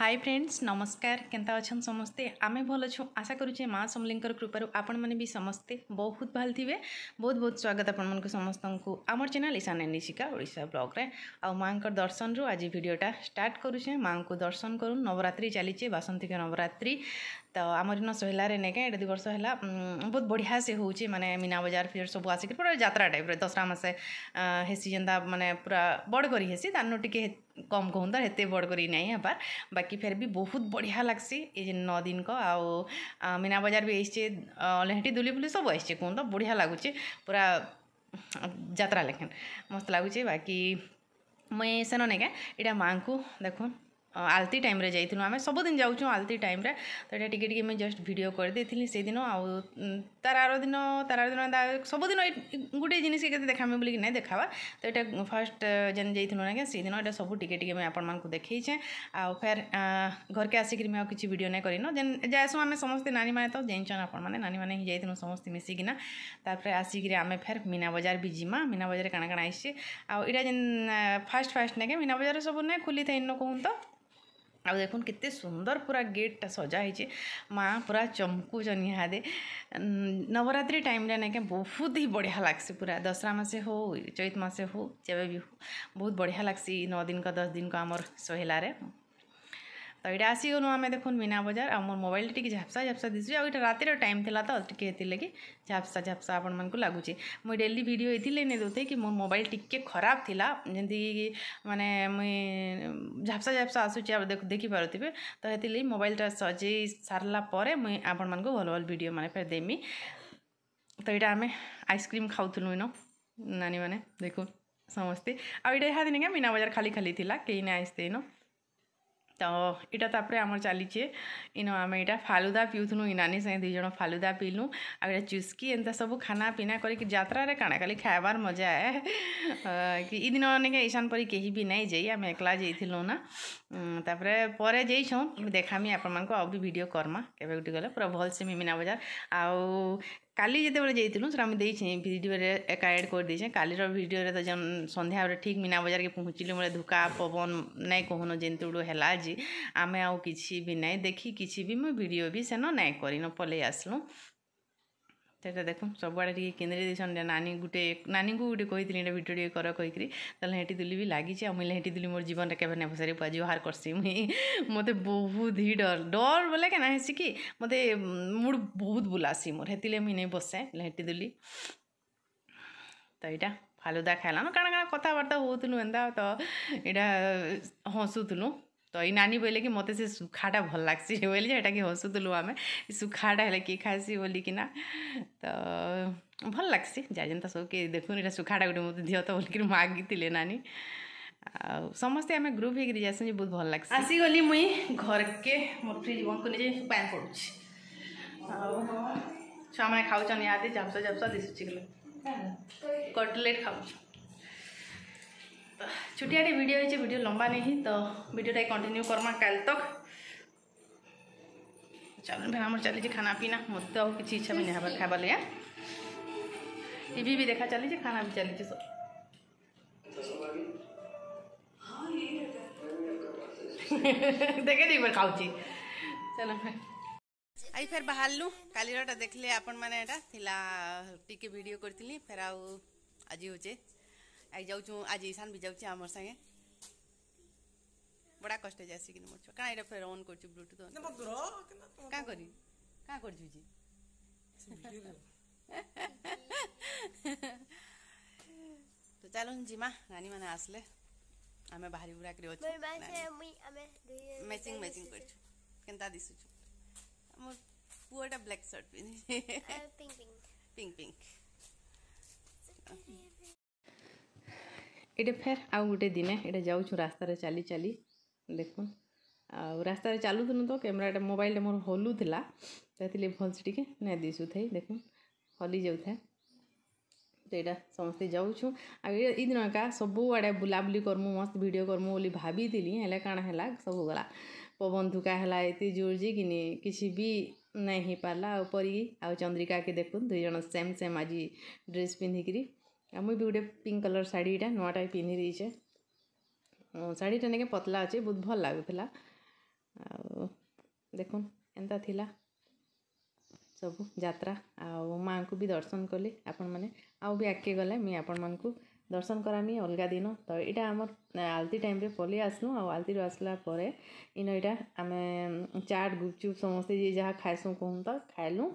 high friends নমস্কার কেন্তা অছন সমস্তে আমি ভাল অছু আশা করুছে মা সমলিঙ্কর কৃপার আপন মানে বি সমস্তে বহুত ভাল থিবে বহুত বহুত স্বাগত আপন মানুষ সমস্ত আমার চ্যানেল ইশান নিশিকা ওড়শা ব্লগ্রে আঙ্কর দর্শন রু আজ ভিডিওটা স্টার্ট করুছে মাঙ্কু দর্শন করুন নবরাত্রি চালিছে বাসন্তিক নবরাত্রি ତ ଆମର୍ ଇନ ସହେଲାରେ ନେଇକେ ଏଇଟା ଦୁଇ ବର୍ଷ ହେଲା ବହୁତ ବଢ଼ିଆ ସେ ହଉଛେ ମାନେ ମୀନା ବଜାର ଫିର୍ ସବୁ ଆସିକିରି ପୁରା ଯାତ୍ରା ଟାଇପ୍ରେ ଦଶରା ମାସେ ହେସି ଯେନ୍ତା ମାନେ ପୁରା ବଡ଼ କରି ହେସି ତାର୍ନୁ ଟିକେ କମ୍ କହୁନ୍ ତ ଏତେ ବଡ଼ କରି ନାଇଁ ହେବାର୍ ବାକି ଫେର୍ ବି ବହୁତ ବଢ଼ିଆ ଲାଗ୍ସି ଏ ଯେନ୍ ନଅ ଦିନକ ଆଉ ମୀନା ବଜାର ବି ଆସିଛେ ଲେହେଟି ଦୁଲି ଫୁଲି ସବୁ ଆସିଛେ କହୁନ୍ ତ ବଢ଼ିଆ ଲାଗୁଛେ ପୁରା ଯାତ୍ରା ଲେଖେନ୍ ମସ୍ତ ଲାଗୁଛେ ବାକି ମୁଇଁ ସେନ ନେଇକେ ଇଟା ମାଆଙ୍କୁ ଦେଖୁନ୍ আলতি টাইমে যাইলু আমি সবুদিন যাচ্ছু আলতি টাইমে তো এটা টিকি টিকি আমি জস্ট ভিডিও করেদি সেইদিন আার আর দিন তার আর দিন সবুদিন গোটে জিনিস কেতে দেখামি বলি না দেখাবা তো এটা ফার্স্ট যেন যাই না সেইদিন এটা সবু টিকি টিকি আমি আপনার দেখেইছে আের ঘরকে আসিকি আমি আর কিছু ভিডিও না করিন যেন যাইসু আমি সমস্তে নানী মানে তো জাইছন আপন মানে নানী মানে যাই সমস্তে মিশিকিনা তারপরে আসিকি আমি ফের মিনা বজার বি জিমা মিনা বজারে কাଣା কাଣା আইসি আইটা যেন ফার্স্ট ফার্স্ট নাকি মিনা বজারে সবু না খুলি থাইন কুহন তো ଆଉ ଦେଖୁନ୍ କେତେ ସୁନ୍ଦର ପୁରା ଗେଟ୍ଟା ସଜା ହେଇଛି ମା ପୁରା ଚମକୁଛନ୍ ଇହାଦେ ନବରାତ୍ରି ଟାଇମ୍ରେ ନାଇଁକେ ବହୁତ ହି ବଢ଼ିଆ ଲାଗ୍ସି ପୁରା ଦଶରା ମାସେ ହଉ ଚୈତ ମାସେ ହଉ ଯେବେ ବି ହଉ ବହୁତ ବଢ଼ିଆ ଲାଗ୍ସି ନଅ ଦିନକ ଦଶ ଦିନକ ଆମର ସହିଲାରେ ତ ଏଇଟା ଆସିଗଲୁ ଆମେ ଦେଖୁନ୍ ମିନା ବଜାର ଆଉ ମୋର ମୋବାଇଲଟା ଟିକେ ଝାପ୍ସା ଝାପ୍ସା ଦିଶୁଛି ଆଉ ଏଇଟା ରାତିର ଟାଇମ୍ ଥିଲା ତ ଟିକେ ଏଥିଲାଗି ଝାପ୍ସା ଝାପ୍ସା ଆପଣମାନଙ୍କୁ ଲାଗୁଛି ମୁଇଁ ଡେଲି ଭିଡ଼ିଓ ଏଥିଲାଗି ନେଇ ଦେଉଥାଏ କି ମୋର ମୋବାଇଲ ଟିକେ ଖରାପ ଥିଲା ଯେମିତିକି ମାନେ ମୁଇଁ ଝାପ୍ସା ଝାପ୍ସା ଆସୁଛି ଆପଣ ଦେଖିପାରୁଥିବେ ତ ହେଥିଲାଗି ମୋବାଇଲଟା ସଜେଇ ସାରିଲା ପରେ ମୁଇଁ ଆପଣମାନଙ୍କୁ ଭଲ ଭଲ ଭିଡ଼ିଓ ମାନେ ଫେର୍ ଦେମି ତ ଏଇଟା ଆମେ ଆଇସ୍କ୍ରିମ୍ ଖାଉଥିଲୁ ଇନ ନାନୀମାନେ ଦେଖୁନ୍ ସମସ୍ତେ ଆଉ ଏଇଟା ଏହା ଦିନେ ମିନା ବଜାର ଖାଲି ଖାଲି ଥିଲା କେହି ନାଇଁ ଆସିତେ ଇନ ତ ଇଟା ତାପରେ ଆମର ଚାଲିଛେ ଇନ ଆମେ ଇଟା ଫାଲୁଦା ପିଉଥିଲୁ ଇ ନାନୀ ସାଙ୍ଗେ ଦୁଇ ଜଣ ଫାଲୁଦା ପିଇଲୁ ଆଉ ଇଟା ଚୁସ୍କି ଏନ୍ତା ସବୁ ଖାନା ପିନା କରିକି ଯାତ୍ରାରେ କାଣା ଖାଲି ଖାଇବାର ମଜା ଏ କି ଇ ଦିନ ନେକେ ଇସାନ ପରି କେହି ବି ନାଇଁ ଯାଇ ଆମେ ଏକଲା ଯାଇଥିଲୁ ନା তারপরে পরে ଯେଇଛୁଁ দেখামি আপনার আউ বি ভিডিও করমা କେବେ ଗୁଟେ গেলে পুরো ভালসে মিমিনা ବଜାର আউ কালি যেতবে যাই সেটা আমি দিয়েছি ভিডিওরে একা এড করে দিয়েছি কালির ভিডিওরে তো যেন সন্ধ্যাবেলে ঠিক মিনা বজারকে পৌঁছিলি বলে ধুকা পবন নাই কহন যেতুড়ু হেলা যে আমি আউ কিছু বি নাই দেখি কিছু বি মু ভিডিও বি সেন নাই করিন পলাই আসলু ସେଇଟା ଦେଖୁନ୍ ସବୁଆଡ଼େ ଟିକେ କେନ୍ଦ୍ରେଇ ଦେଇଛନ୍ ନାନୀ ଗୁଟେ ନାନୀଙ୍କୁ ଗୁଟେ କହିଥିଲି ଏଇଟା ଭିଡ଼ିଓ ଟିକେ କର କହିକିରି ତାହେଲେ ହେଟି ଦୁଲି ବି ଲାଗିଛି ଆଉ ମୁଇଁ ହେଟି ଦୁଲି ମୋର ଜୀବନରେ କେବେ ନାଇଁ ସାରି ପୁଆ ବାହାର କର୍ସି ମୁଇଁ ମୋତେ ବହୁତ ହି ଡର ଡର ବୋଲେ କେନା ହେସି କି ମୋତେ ମୁଡ଼ ବହୁତ ବୁଲାସି ମୋର ହେତିଲେ ମୁଇଁ ନେଇ ବସେ ହେଟି ଦୁଲି ତ ଏଇଟା ଫାଲୁଦା ଖାଇଲାନ କାଣା କାଣା କଥାବାର୍ତ୍ତା ହଉଥିଲୁ ଏନ୍ତା ତ ଏଇଟା ହସୁଥିଲୁ ତ ଏଇ ନାନୀ ବୋଇଲେ କି ମୋତେ ସେ ଶୁଖାଟା ଭଲ ଲାଗ୍ସି ବୋଇଲି ଯେ ଏଟାକି ହସୁଥିଲୁ ଆମେ ଶୁଖାଟା ହେଲେ କିଏ ଖାଏସି ବୋଲିକିନା ତ ଭଲ ଲାଗ୍ସି ଯାହା ଯେନ୍ତା ସବୁ କିଏ ଦେଖୁନ୍ ଏଇଟା ଶୁଖାଟା ଗୋଟେ ମୋତେ ଦିଅ ତ ବୋଲିକିରି ମାଗିଥିଲେ ନାନୀ ଆଉ ସମସ୍ତେ ଆମେ ଗ୍ରୁପ୍ ହେଇକିରି ଯାଏସୁଁ ଯେ ବହୁତ ଭଲ ଲାଗ୍ସି ଆସିଗଲି ମୁଇଁ ଘରକେ ମୋର ଫ୍ରିଜ୍ ବନ୍ଦକୁ ନିଜେ ପାଏନ୍ ପଡ଼ୁଛି ଆଉ ଛୁଆମାନେ ଖାଉଛନ୍ ଇହାଦେ ଝାପ୍ସା ଝାପ୍ସା ଦିଶୁଛି ଗଲେ କଟଲେଟ୍ ଖାଉଛନ୍ छोटियाटे वीडियो है वीडियो लंबा नहीं तो वीडियो टाइम कंटिन्यू करमा कल तक चलो भाई आम चली खाना पीना मत आउ कि इच्छा भी नहीं हमार खाइबार लगे टीवी भी देखा चली खाना भी चली सब देखे नहीं खाऊची चलो भाई আজ ফের বাহারলু কালিরটা দেখলে আপন মানে এটা লা টিকে ভিডিও করি ফের আজ হচ্ছে आई जाऊ आज ईशान भी जाऊँ आम सागे बड़ा कष्ट है मो कि मोर छुआ कहाँ फेर अन् कर ब्लूटूथ क्या कहाँ करी कर तो चलो जीमा नानी मैंने आसले आम बाहर बुरा कर मैचिंग मैचिंग कर दिशु केनता दिसु मोर पुअटा black shirt pink pink pink pink ये फेर आउ गोटे दिन ये जाऊँ रास्त चली चली देख रास्त चलुन तो कैमेराटा मोबाइल मोर हलुला तो भल से टी ना दिशु थे देख हलि जाए तो यहाँ समस्त जाऊँ आईदिन का सबुआ बुलाबूली करमु मस्त भिड करमु बोली भाभी हेल्ला कण है सब गला पवन धुका है ये जोर जी कि किसी भी नहीं पार्ला आ चंद्रिका के देख दुईज सेम सेम आज ड्रेस पिंधिकी ମୁଇଁ ବି ଗୋଟେ ପିଙ୍କ୍ କଲର୍ ଶାଢ଼ୀଟା ନୂଆଟା ପିନ୍ଧି ଦେଇଛେ ଶାଢ଼ୀଟା ନେକେ ପତଲା ଅଛେ ବହୁତ ଭଲ୍ ଲାଗୁଥିଲା ଆଉ ଦେଖୁନ୍ ଏନ୍ତା ଥିଲା ସବୁ ଯାତ୍ରା ଆଉ ମାଆଙ୍କୁ ବି ଦର୍ଶନ କଲି ଆପଣମାନେ ଆଉ ବି ଆଗ୍କେ ଗଲେ ମୁଇଁ ଆପଣମାନଙ୍କୁ दर्शन करामि अलग दिन तो यहाँ आम आलती टाइम पलि आसनु आलती आसला इन यहाँ आम चाट गुपचुप समस्त जी जहाँ खाएसूँ कहूँ तो खाइलुँ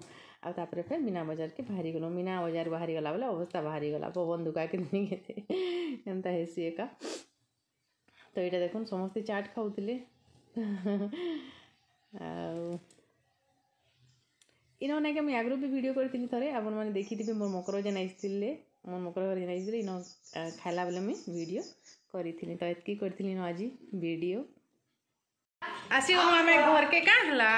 आप फिर मीना बजार के बाहरी गलु मीना बजार बाहरी गला बोले अवस्था बाहरी गला पवन दुका के एंता हैसी एका तो यहाँ देख समस्ते चाट खाऊ इन नहीं आगे भी भिड करी थे आपने देखी थे मोर मकर जेन आई ମୋ ମକର ହରିଣ ହେଇଥିଲି ନ ଖାଇଲା ବେଳେ ମୁଇଁ ଭିଡ଼ିଓ କରିଥିଲି ତ ଏତିକି କରିଥିଲି ନ ଆଜି ଭିଡ଼ିଓ ଆସିଗଲୁ ଆମେ ଘରକେ କାଁ ହେଲା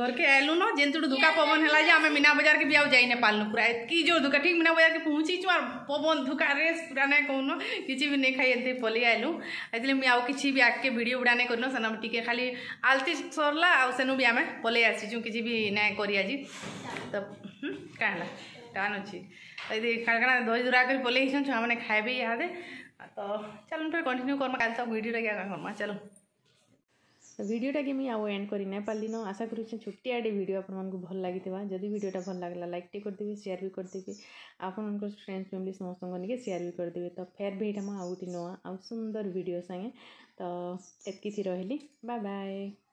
ଘରକେ ଆଇଲୁ ନ ଯେନ୍ତିଠୁ ଧୁକା ପବନ ହେଲା ଯେ ଆମେ ମିନା ବଜାରକେ ବି ଆଉ ଯାଇ ନାଇଁ ପାରଲୁ ପୁରା ଏତିକି ଯୋଉ ଧୁକା ଠିକ୍ ମିନା ବଜାରକେ ପହଞ୍ଚିଛୁ ଆର୍ ପବନ ଧୁକାରେ ପୁରା ନାଇଁ କହୁନ କିଛି ବି ନାଇଁ ଖାଇ ଏମିତି ପଲେଇ ଆଇଲୁ ଏଥିରେ ମୁଇଁ ଆଉ କିଛି ବି ଆଗକେ ଭିଡ଼ିଓ ଗୁଡ଼ା ନାଇଁ କରିନ ସେନ ଟିକେ ଖାଲି ଆଲତି ସରିଲା ଆଉ ସେନୁ ବି ଆମେ ପଲେଇ ଆସିଛୁ କିଛି ବି ନାଇଁ କରି ଆଜି ତ କାଁ ହେଲା टन अच्छे खाना दही दूर आकर पल छुआ मैंने खाए भी तो चलो फिर कंटिन्यू करमा कल तो भिडियो करमा चलो तो भिडियोटा कि आउ एंड करें आशा कर छुट्टी आडे भिडियो आपको भल लगी जदि भिडियोटा भल लगला लाइक टे करदेवी सेयार भी करदेवी आपर फ्रेंड्स फैमिली समस्त को नहीं सेयार भी करदे तो फेर भी यहाँ आउ नुआ आउ सुंदर भिड सागे तो ये रही बाय